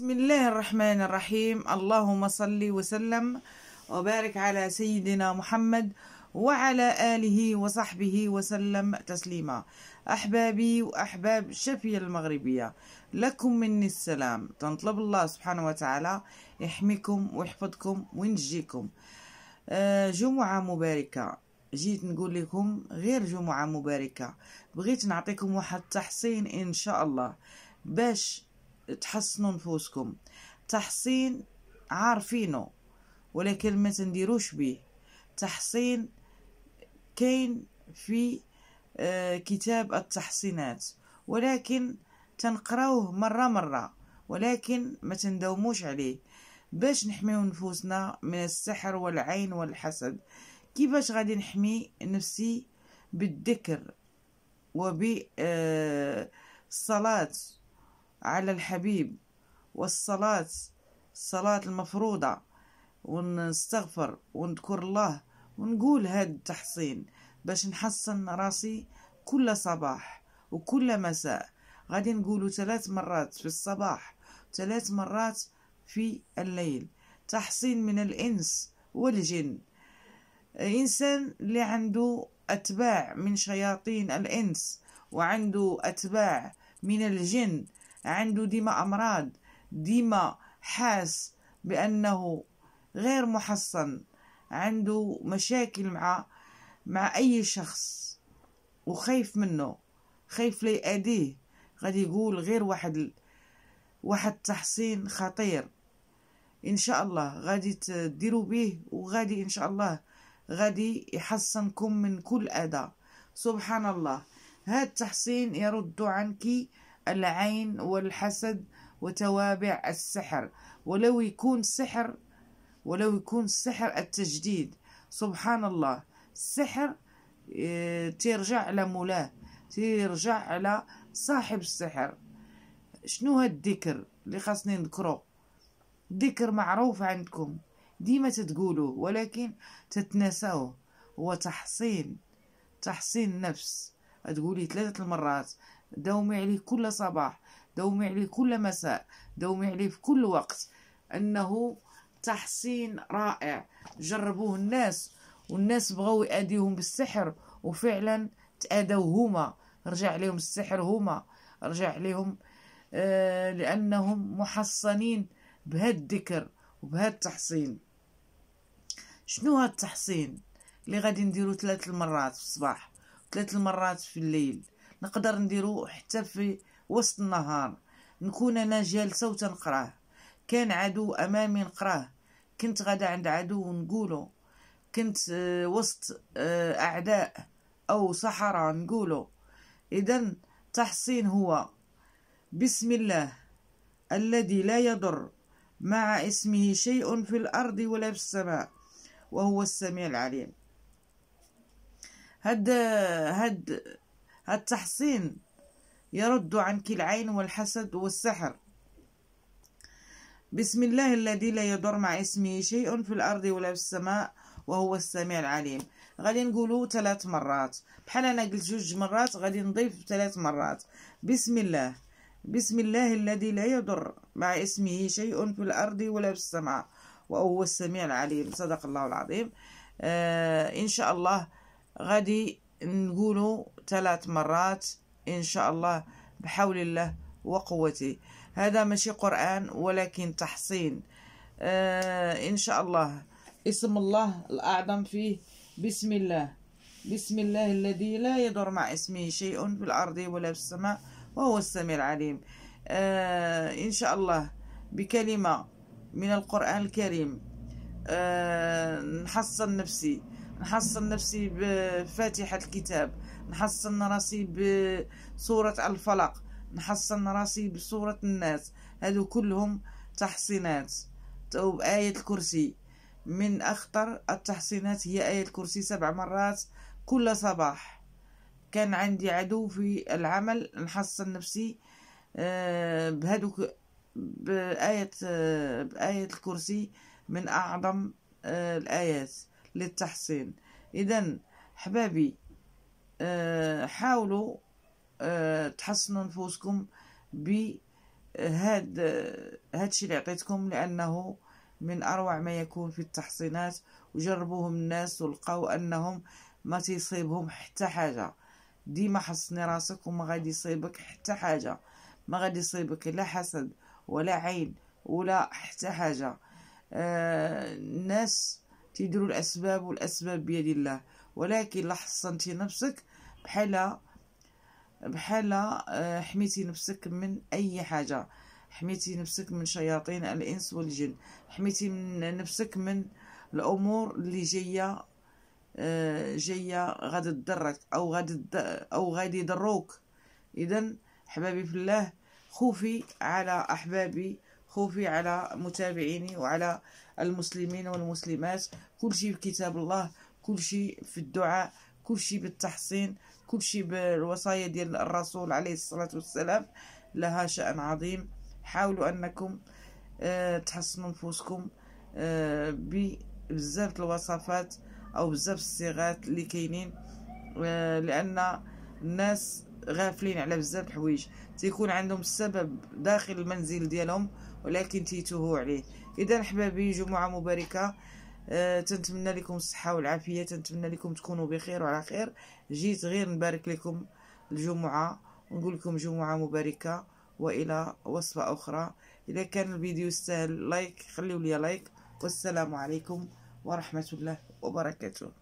بسم الله الرحمن الرحيم اللهم صل وسلم وبارك على سيدنا محمد وعلى آله وصحبه وسلم تسليما أحبابي وأحباب الشفية المغربية لكم مني السلام تنطلب الله سبحانه وتعالى يحميكم ويحفظكم وينجيكم آه، جمعة مباركة جيت نقول لكم غير جمعة مباركة بغيت نعطيكم واحد تحصين إن شاء الله باش تحصنوا نفوسكم تحصين عارفينه ولكن ما تنديروش به تحصين كاين في آه، كتاب التحصينات ولكن تنقراوه مرة مرة ولكن ما تنداوموش عليه باش نحميو نفوسنا من السحر والعين والحسد كيفاش غادي نحمي نفسي بالذكر وبالصلاة آه، على الحبيب والصلاة الصلاة المفروضة ونستغفر ونذكر الله ونقول هاد التحصين باش نحصن راسي كل صباح وكل مساء غادي نقولو ثلاث مرات في الصباح ثلاث مرات في الليل تحصين من الإنس والجن إنسان اللي عنده أتباع من شياطين الإنس وعنده أتباع من الجن عنده ديما أمراض ديما حاس بأنه غير محصن عنده مشاكل مع مع أي شخص وخايف منه خايف لا غادي يقول غير واحد واحد تحصين خطير ان شاء الله غادي تديروا به وغادي ان شاء الله غادي يحصنكم من كل اذى سبحان الله هاد التحصين يرد عنك العين والحسد وتوابع السحر ولو يكون سحر ولو يكون سحر التجديد سبحان الله السحر آه، ترجع لمولاه ترجع على صاحب السحر شنو الذكر اللي خاصني نذكره ذكر معروف عندكم ديما تتقولوا ولكن تتناسوه هو تحصين تحصين نفس تقولي ثلاثة المرات داومي عليه كل صباح داومي عليه كل مساء داومي عليه في كل وقت أنه تحسين رائع جربوه الناس والناس بغاو يأديهم بالسحر وفعلا تأدوا هما رجع عليهم السحر هما رجع عليهم آه لأنهم محصنين بهاد الذكر وبهذا التحصين شنو هذا التحصين اللي غادي نديرو ثلاث المرات في الصباح ثلاث المرات في الليل نقدر نديرو حتى في وسط النهار نكون انا جالسه وتنقراه كان عدو امامي نقراه كنت غدا عند عدو نقولو كنت آه، وسط آه، اعداء او صحراء نقولو اذا تحصين هو بسم الله الذي لا يضر مع اسمه شيء في الارض ولا في السماء وهو السميع العليم هاد هاد التحصين يرد عنك العين والحسد والسحر بسم الله الذي لا يضر مع اسمه شيء في الأرض ولا في السماء وهو السميع العليم غادي نقولوا ثلاث مرات بحال انا قلت جوج مرات غادي نضيف ثلاث مرات بسم الله بسم الله الذي لا يضر مع اسمه شيء في الارض ولا في السماء وهو السميع العليم صدق الله العظيم آه ان شاء الله غادي نقوله ثلاث مرات إن شاء الله بحول الله وقوته هذا ماشي قرآن ولكن تحصين آه إن شاء الله اسم الله الأعظم فيه بسم الله بسم الله الذي لا يضر مع اسمه شيء في الأرض ولا في السماء وهو السميع العليم آه إن شاء الله بكلمة من القرآن الكريم آه نحصن نفسي نحصن نفسي بفاتحة الكتاب نحصن راسي بسورة الفلق نحصن راسي بسورة الناس هذو كلهم تحصينات أو طيب، بآية الكرسي من أخطر التحصينات هي آية الكرسي سبع مرات كل صباح كان عندي عدو في العمل نحصن نفسي آه، بهذوك بآية آه، بآية الكرسي من أعظم آه، الآيات للتحصيل إذا حبابي آه، حاولوا آه، تحصنوا نفوسكم بهاد آه، هادشي اللي عطيتكم لأنه من أروع ما يكون في التحصينات وجربوهم الناس ولقاو أنهم ما تيصيبهم حتى حاجة ديما حصني راسك وما غادي يصيبك حتى حاجة ما غادي يصيبك لا حسد ولا عين ولا حتى حاجة آه الناس تيديروا الأسباب والأسباب بيد الله ولكن لا حصنتي نفسك بحال بحال آه، حميتي نفسك من أي حاجة حميتي نفسك من شياطين الإنس والجن حميتي من نفسك من الأمور اللي جاية آه، جاية غادي تضرك أو غادي أو غادي يضروك إذا أحبابي في الله خوفي على أحبابي خوفي على متابعيني وعلى المسلمين والمسلمات كل شيء بكتاب الله كل شيء في الدعاء كل شيء بالتحصين كل شيء بالوصايا ديال الرسول عليه الصلاة والسلام لها شأن عظيم حاولوا أنكم آه، تحصنوا نفوسكم آه، بزاف الوصفات أو بزاف الصيغات اللي كاينين آه، لأن الناس غافلين على بزاف الحوايج تيكون عندهم السبب داخل المنزل ديالهم ولكن تيتوهوا عليه اذا احبابي جمعه مباركه أه تنتمنى لكم الصحه والعافيه تنتمنى لكم تكونوا بخير وعلى خير جيت غير نبارك لكم الجمعه ونقول لكم جمعه مباركه والى وصفه اخرى اذا كان الفيديو يستاهل لايك خليوا لي لايك والسلام عليكم ورحمه الله وبركاته